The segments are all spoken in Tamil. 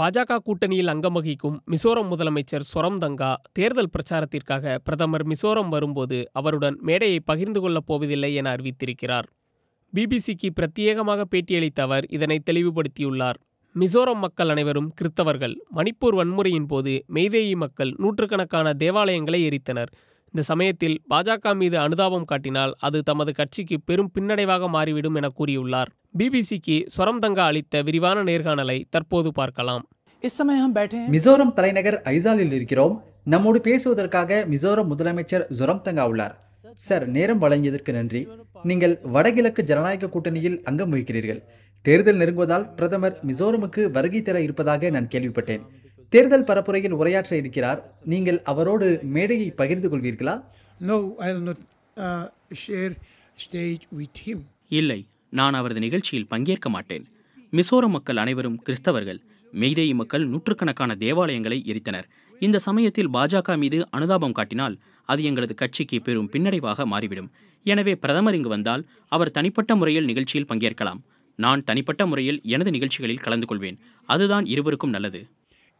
பாஜக கூட்டணியில் அங்கம் வகிக்கும் மிசோரம் முதலமைச்சர் சொரம் தங்கா தேர்தல் பிரச்சாரத்திற்காக பிரதமர் மிசோரம் வரும்போது அவருடன் மேடையை பகிர்ந்து கொள்ளப் போவதில்லை என அறிவித்திருக்கிறார் பிபிசிக்கு பிரத்யேகமாக பேட்டியளித்த அவர் இதனை தெளிவுபடுத்தியுள்ளார் மிசோரம் மக்கள் அனைவரும் கிறித்தவர்கள் மணிப்பூர் வன்முறையின் போது மெய்தேயி மக்கள் நூற்றுக்கணக்கான தேவாலயங்களை எரித்தனர் இந்த சமயத்தில் பாஜக மீது அனுதாபம் காட்டினால் அது தமது கட்சிக்கு பெரும் பின்னடைவாக மாறிவிடும் என கூறியுள்ளார் பிபிசிக்கு சொரம் தங்கா அளித்த விரிவான நேர்காணலை தற்போது பார்க்கலாம் மிசோரம் தலைநகர் ஐசாலில் இருக்கிறோம் நம்மோடு பேசுவதற்காக மிசோரம் முதலமைச்சர் ஜொரம் தங்கா உள்ளார் சார் நேரம் வழங்கியதற்கு நன்றி நீங்கள் வடகிழக்கு ஜனநாயக கூட்டணியில் அங்கம் வகிக்கிறீர்கள் தேர்தல் நெருங்குவதால் பிரதமர் மிசோரமுக்கு வருகை தர இருப்பதாக நான் கேள்விப்பட்டேன் தேர்தல் பரப்புரையில் உரையாற்ற இருக்கிறார் நீங்கள் அவரோடு மேடையை பகிர்ந்து கொள்வீர்களா ஷேர் uh, இல்லை நான் அவரது நிகழ்ச்சியில் பங்கேற்க மாட்டேன் மிசோரம் மக்கள் அனைவரும் கிறிஸ்தவர்கள் மெய்தேயி மக்கள் நூற்றுக்கணக்கான தேவாலயங்களை எரித்தனர் இந்த சமயத்தில் பாஜக மீது அனுதாபம் காட்டினால் அது எங்களது கட்சிக்கு பெரும் பின்னடைவாக மாறிவிடும் எனவே பிரதமர் இங்கு வந்தால் அவர் தனிப்பட்ட முறையில் நிகழ்ச்சியில் பங்கேற்கலாம் நான் தனிப்பட்ட முறையில் எனது நிகழ்ச்சிகளில் கலந்து கொள்வேன் அதுதான் இருவருக்கும் நல்லது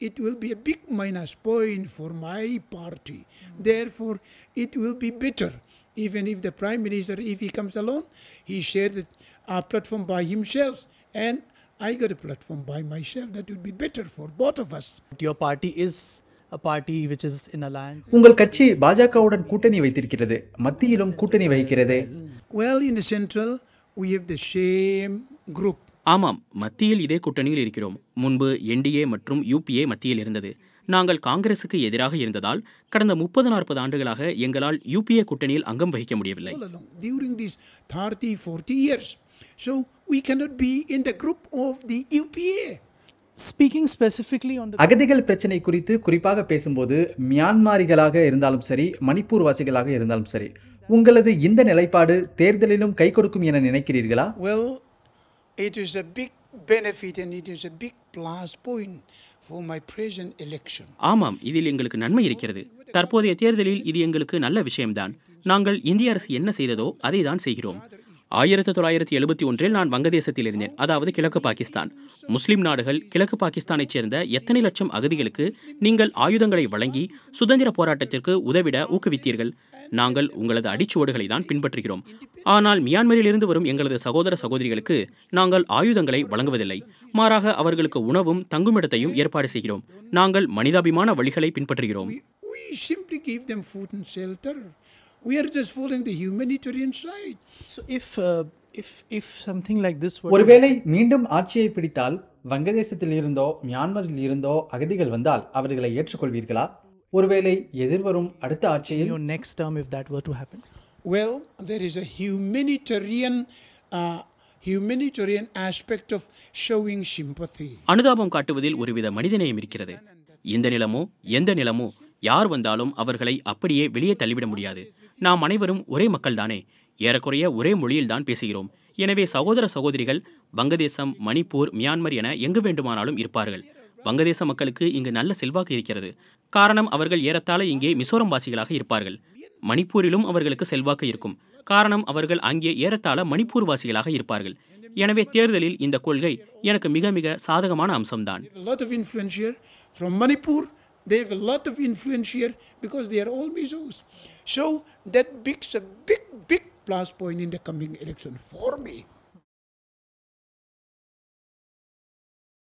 it will be a big minus point for my party. Mm. Therefore, it will be better. Even if the prime minister, if he comes alone, he shares a platform by himself, and I got a platform by myself. That would be better for both of us. Your party is உங்கள் கட்சி பாஜகவுடன் கூட்டணி வைத்திருக்கிறது மத்தியிலும் கூட்டணி வகிக்கிறது Well, in the central, we have the same group. ஆமாம் மத்தியில் இதே கூட்டணியில் இருக்கிறோம் முன்பு என்டிஏ மற்றும் யூபிஏ மத்தியில் இருந்தது நாங்கள் காங்கிரசுக்கு எதிராக இருந்ததால் கடந்த முப்பது நாற்பது ஆண்டுகளாக எங்களால் யூபிஏ கூட்டணியில் அங்கம் வகிக்க முடியவில்லை ஸ்பீக்கிங் அகதிகள் பிரச்சனை குறித்து குறிப்பாக பேசும்போது மியான்மாரிகளாக இருந்தாலும் சரி மணிப்பூர் வாசிகளாக இருந்தாலும் சரி உங்களது இந்த நிலைப்பாடு தேர்தலிலும் கை கொடுக்கும் என நினைக்கிறீர்களா It is a big benefit and it is a big plus point for my present election. ஆமாம் இதில் எங்களுக்கு நன்மை இருக்கிறது தற்போதைய தேர்தலில் இது எங்களுக்கு நல்ல விஷயம்தான் நாங்கள் இந்திய அரசு என்ன செய்ததோ அதை தான் செய்கிறோம் ஆயிரத்தி தொள்ளாயிரத்தி எழுபத்தி ஒன்றில் நான் வங்கதேசத்தில் இருந்தேன் அதாவது கிழக்கு பாகிஸ்தான் முஸ்லிம் நாடுகள் கிழக்கு பாகிஸ்தானைச் சேர்ந்த எத்தனை லட்சம் அகதிகளுக்கு நீங்கள் ஆயுதங்களை வழங்கி சுதந்திர போராட்டத்திற்கு உதவிட ஊக்குவித்தீர்கள் நாங்கள் உங்களது அடிச்சுவடுகளை தான் பின்பற்றுகிறோம் ஆனால் மியான்மரிலிருந்து வரும் எங்களது சகோதர சகோதரிகளுக்கு நாங்கள் ஆயுதங்களை வழங்குவதில்லை மாறாக அவர்களுக்கு உணவும் தங்குமிடத்தையும் ஏற்பாடு செய்கிறோம் நாங்கள் மனிதாபிமான வழிகளை பின்பற்றுகிறோம் uh, ஒருவேளை மீண்டும் ஆட்சியை பிடித்தால் வங்கதேசத்தில் இருந்தோ மியான்மரில் இருந்தோ அகதிகள் வந்தால் அவர்களை ஏற்றுக்கொள்வீர்களா ஒருவேளை எதிர்வரும் அடுத்த ஆட்சியில் your next term if that were to happen well there is a humanitarian uh, humanitarian aspect of showing sympathy அனுதாபம் காட்டுவதில் ஒருவித மனிதநேயம் இருக்கிறது இந்த நிலமோ எந்த நிலமோ யார் வந்தாலும் அவர்களை அப்படியே வெளியே தள்ளிவிட முடியாது நாம் அனைவரும் ஒரே மக்கள்தானே ஏறக்குறைய ஒரே மொழியில்தான் பேசுகிறோம் எனவே சகோதர சகோதரிகள் வங்கதேசம் மணிப்பூர் மியான்மர் என எங்கு வேண்டுமானாலும் இருப்பார்கள் வங்கதேச மக்களுக்கு இங்கு நல்ல செல்வாக்கு இருக்கிறது காரணம் அவர்கள் ஏறத்தாழ இங்கே மிசோரம் வாசிகளாக இருப்பார்கள் மணிப்பூரிலும் அவர்களுக்கு செல்வாக்கு இருக்கும் காரணம் அவர்கள் அங்கே ஏறத்தாழ மணிப்பூர் வாசிகளாக இருப்பார்கள் எனவே தேர்தலில் இந்த கொள்கை எனக்கு மிக மிக சாதகமான அம்சம்தான் They